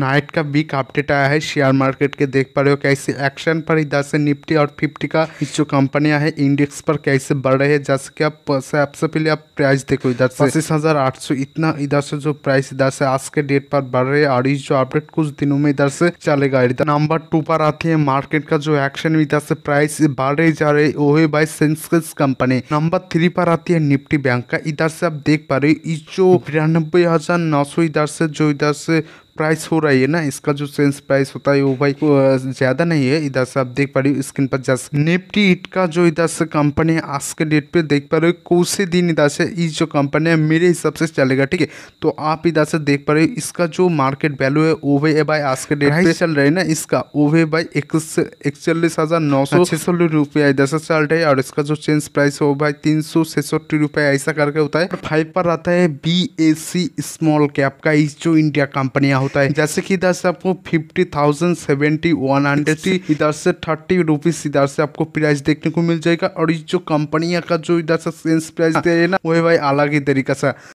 Night का week update आया है शेयर मार्केट के देख पा रहे हो कैसे एक्शन पर इधर से निफ्टी और फिफ्टी का जो कंपनियां है इंडेक्स पर कैसे बढ़ रहे हैं जैसे कि आप सबसे पहले आप प्राइस देखो इधर से पच्चीस हज़ार आठ सौ इतना इधर से जो प्राइस इधर से आज के डेट पर बढ़ रहे हैं और इस जो अपडेट कुछ दिनों में इधर से चलेगा इधर नंबर टू पर आती है मार्केट का जो एक्शन इधर से प्राइस बढ़ रही जा रही है वो है by Sensex company number three पर आती है निफ्टी बैंक का इधर से आप देख पा रहे इस जो हम्म। बिरानबे हजार नौ सौ इधर से जो इधर से प्राइस हो रही है ना इसका जो सेंस प्राइस होता है वो भाई ज़्यादा नहीं है इधर से आप देख पा रहे हो स्क्रीन पर जस्ट निफ्टी इट का जो इधर से कंपनी है आज के डेट पे देख पा रहे हो कौन से दिन इधर से इस जो कंपनी है मेरे हिसाब से चलेगा ठीक है तो आप इधर से देख पा रहे हो इसका जो मार्केट वैल्यू है वो भी भाई आज के डेट पे चल रहा है ना इसका वो भी भाई इकतालीस हज़ार नौ सौ छिसठ रुपया इधर से चल रहा है और इसका जो चेंज प्राइस है वो भाई तीन सौ छसठी रुपया ऐसा करके होता है फाइव पर आता है बी स्मॉल कैप का इस जो इंडिया कंपनी होता है जैसे कि इधर से आपको fifty thousand seventy one hundred इधर से थर्टी रुपीज इधर से आपको प्राइस देखने को मिल जाएगा और जो कंपनिया का जो इधर से सेंस प्राइस हाँ। दे है ना वही भाई अलग ही तरीका से